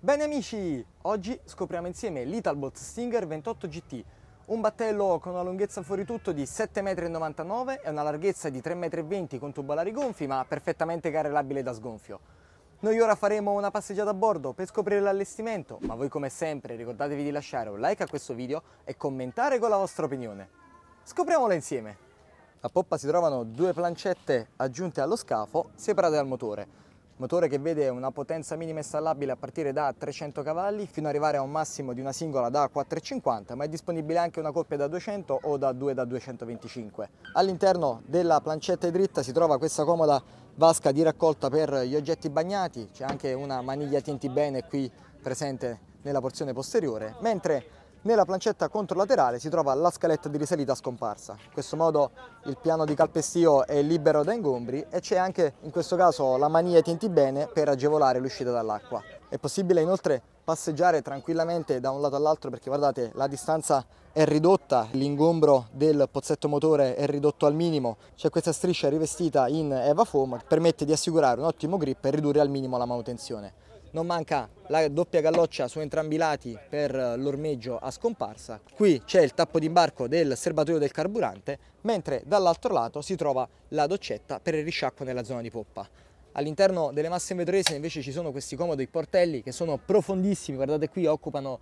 Bene amici, oggi scopriamo insieme l'Italbot Stinger 28 GT, un battello con una lunghezza fuori tutto di 7,99 m e una larghezza di 3,20 m con tubolari gonfi ma perfettamente carrellabile da sgonfio. Noi ora faremo una passeggiata a bordo per scoprire l'allestimento, ma voi come sempre ricordatevi di lasciare un like a questo video e commentare con la vostra opinione. Scopriamola insieme! A poppa si trovano due plancette aggiunte allo scafo separate dal motore, motore che vede una potenza minima installabile a partire da 300 cavalli fino ad arrivare a un massimo di una singola da 450, ma è disponibile anche una coppia da 200 o da 2 da 225. All'interno della plancetta dritta si trova questa comoda vasca di raccolta per gli oggetti bagnati, c'è anche una maniglia tinti bene qui presente nella porzione posteriore, mentre nella plancetta controlaterale si trova la scaletta di risalita scomparsa. In questo modo il piano di calpestio è libero da ingombri e c'è anche in questo caso la mania tinti bene per agevolare l'uscita dall'acqua. È possibile inoltre passeggiare tranquillamente da un lato all'altro perché guardate la distanza è ridotta, l'ingombro del pozzetto motore è ridotto al minimo, c'è questa striscia rivestita in Eva Foam che permette di assicurare un ottimo grip e ridurre al minimo la manutenzione. Non manca la doppia galloccia su entrambi i lati per l'ormeggio a scomparsa. Qui c'è il tappo d'imbarco del serbatoio del carburante, mentre dall'altro lato si trova la doccetta per il risciacquo nella zona di poppa. All'interno delle masse in vetrese invece ci sono questi comodi portelli che sono profondissimi, guardate qui occupano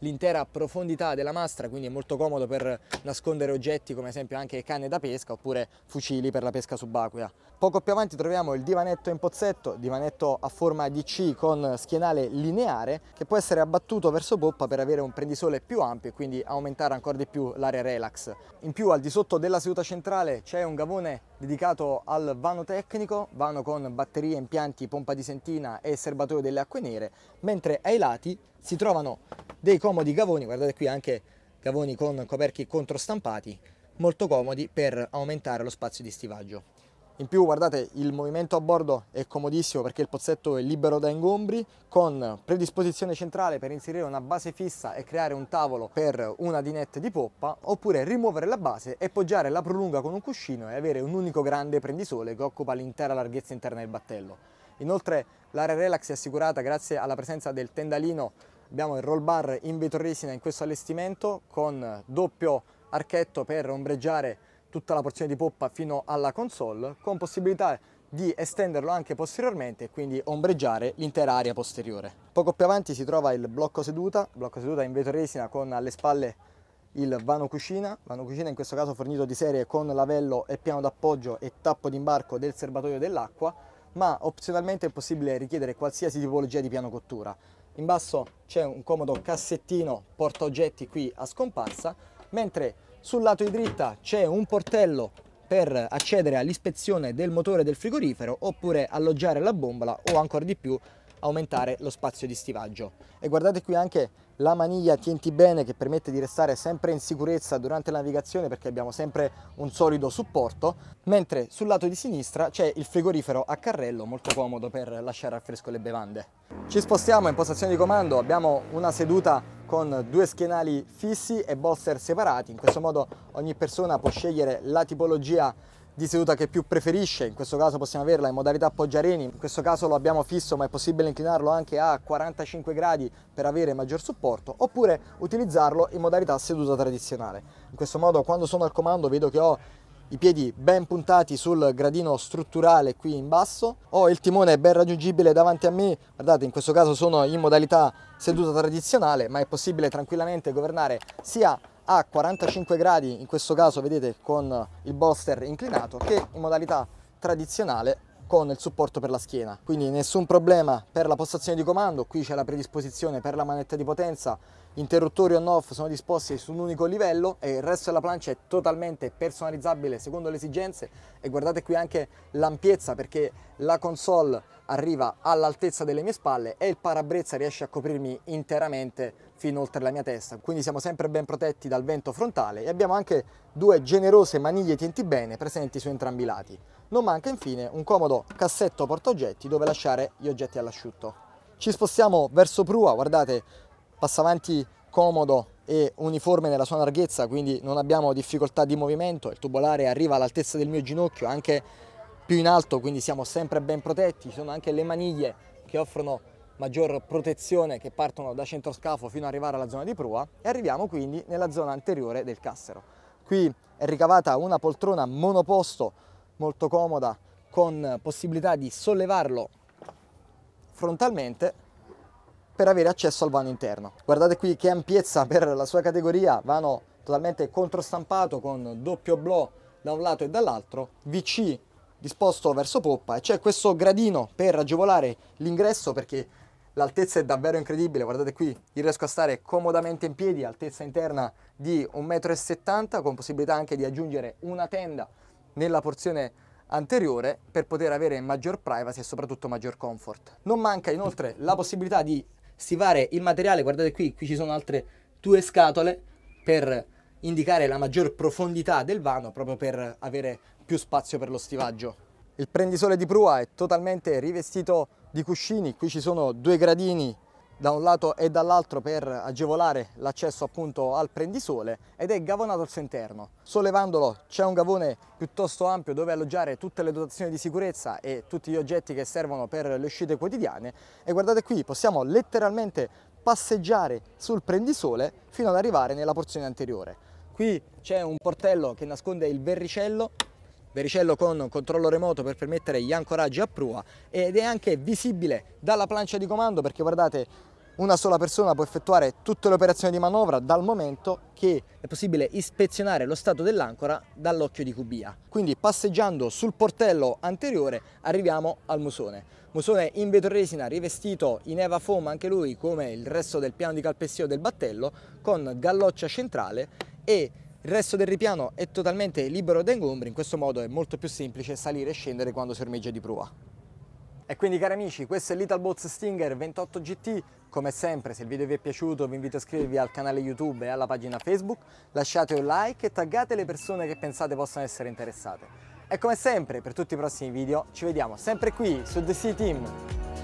l'intera profondità della mastra, quindi è molto comodo per nascondere oggetti come ad esempio anche canne da pesca oppure fucili per la pesca subacquea. Poco più avanti troviamo il divanetto in pozzetto, divanetto a forma di C con schienale lineare che può essere abbattuto verso poppa per avere un prendisole più ampio e quindi aumentare ancora di più l'area relax. In più al di sotto della seduta centrale c'è un gavone dedicato al vano tecnico, vano con batterie, impianti, pompa di sentina e serbatoio delle acque nere, mentre ai lati si trovano dei comodi gavoni, guardate qui anche gavoni con coperchi controstampati, molto comodi per aumentare lo spazio di stivaggio. In più guardate il movimento a bordo è comodissimo perché il pozzetto è libero da ingombri con predisposizione centrale per inserire una base fissa e creare un tavolo per una dinette di poppa oppure rimuovere la base e poggiare la prolunga con un cuscino e avere un unico grande prendisole che occupa l'intera larghezza interna del battello. Inoltre l'area relax è assicurata grazie alla presenza del tendalino, abbiamo il roll bar in vetroresina in questo allestimento con doppio archetto per ombreggiare tutta la porzione di poppa fino alla console con possibilità di estenderlo anche posteriormente e quindi ombreggiare l'intera area posteriore. Poco più avanti si trova il blocco seduta, blocco seduta in vetroresina con alle spalle il vano cucina, vano cucina in questo caso fornito di serie con lavello e piano d'appoggio e tappo d'imbarco del serbatoio dell'acqua ma opzionalmente è possibile richiedere qualsiasi tipologia di piano cottura. In basso c'è un comodo cassettino portaoggetti qui a scomparsa, mentre sul lato di dritta c'è un portello per accedere all'ispezione del motore del frigorifero oppure alloggiare la bombola o ancora di più aumentare lo spazio di stivaggio. E guardate qui anche la maniglia Tienti Bene che permette di restare sempre in sicurezza durante la navigazione perché abbiamo sempre un solido supporto, mentre sul lato di sinistra c'è il frigorifero a carrello molto comodo per lasciare al fresco le bevande. Ci spostiamo in postazione di comando, abbiamo una seduta con due schienali fissi e bolster separati, in questo modo ogni persona può scegliere la tipologia di seduta che più preferisce, in questo caso possiamo averla in modalità poggiareni, in questo caso lo abbiamo fisso ma è possibile inclinarlo anche a 45 gradi per avere maggior supporto, oppure utilizzarlo in modalità seduta tradizionale. In questo modo quando sono al comando vedo che ho i piedi ben puntati sul gradino strutturale qui in basso, ho il timone ben raggiungibile davanti a me, guardate in questo caso sono in modalità seduta tradizionale ma è possibile tranquillamente governare sia a 45 gradi, in questo caso vedete con il bolster inclinato, che in modalità tradizionale con il supporto per la schiena. Quindi nessun problema per la postazione di comando, qui c'è la predisposizione per la manetta di potenza, interruttori on-off sono disposti su un unico livello e il resto della plancia è totalmente personalizzabile secondo le esigenze e guardate qui anche l'ampiezza perché la console arriva all'altezza delle mie spalle e il parabrezza riesce a coprirmi interamente fino oltre la mia testa, quindi siamo sempre ben protetti dal vento frontale e abbiamo anche due generose maniglie tienti bene presenti su entrambi i lati. Non manca infine un comodo cassetto portaoggetti dove lasciare gli oggetti all'asciutto. Ci spostiamo verso prua, guardate, passavanti comodo e uniforme nella sua larghezza, quindi non abbiamo difficoltà di movimento, il tubolare arriva all'altezza del mio ginocchio, anche più in alto, quindi siamo sempre ben protetti, ci sono anche le maniglie che offrono maggior protezione che partono da centroscafo fino ad arrivare alla zona di prua e arriviamo quindi nella zona anteriore del cassero. Qui è ricavata una poltrona monoposto molto comoda con possibilità di sollevarlo frontalmente per avere accesso al vano interno. Guardate qui che ampiezza per la sua categoria, vano totalmente controstampato con doppio blò da un lato e dall'altro, VC disposto verso poppa e c'è questo gradino per agevolare l'ingresso perché L'altezza è davvero incredibile, guardate qui, io riesco a stare comodamente in piedi, altezza interna di 1,70 m con possibilità anche di aggiungere una tenda nella porzione anteriore per poter avere maggior privacy e soprattutto maggior comfort. Non manca inoltre la possibilità di stivare il materiale, guardate qui, qui ci sono altre due scatole per indicare la maggior profondità del vano proprio per avere più spazio per lo stivaggio. Il prendisole di prua è totalmente rivestito di cuscini, qui ci sono due gradini da un lato e dall'altro per agevolare l'accesso appunto al prendisole ed è gavonato al suo interno. Sollevandolo c'è un gavone piuttosto ampio dove alloggiare tutte le dotazioni di sicurezza e tutti gli oggetti che servono per le uscite quotidiane e guardate qui possiamo letteralmente passeggiare sul prendisole fino ad arrivare nella porzione anteriore. Qui c'è un portello che nasconde il verricello vericello con controllo remoto per permettere gli ancoraggi a prua ed è anche visibile dalla plancia di comando perché guardate una sola persona può effettuare tutte le operazioni di manovra dal momento che è possibile ispezionare lo stato dell'ancora dall'occhio di cubia. Quindi passeggiando sul portello anteriore arriviamo al musone. Musone in vetroresina rivestito in eva foam anche lui come il resto del piano di calpestio del battello con galloccia centrale e il resto del ripiano è totalmente libero da ingombri, in questo modo è molto più semplice salire e scendere quando si ormeggia di prua. E quindi cari amici, questo è l'Italbots Stinger 28 GT, come sempre se il video vi è piaciuto vi invito a iscrivervi al canale YouTube e alla pagina Facebook, lasciate un like e taggate le persone che pensate possano essere interessate. E come sempre per tutti i prossimi video ci vediamo sempre qui su The Sea Team!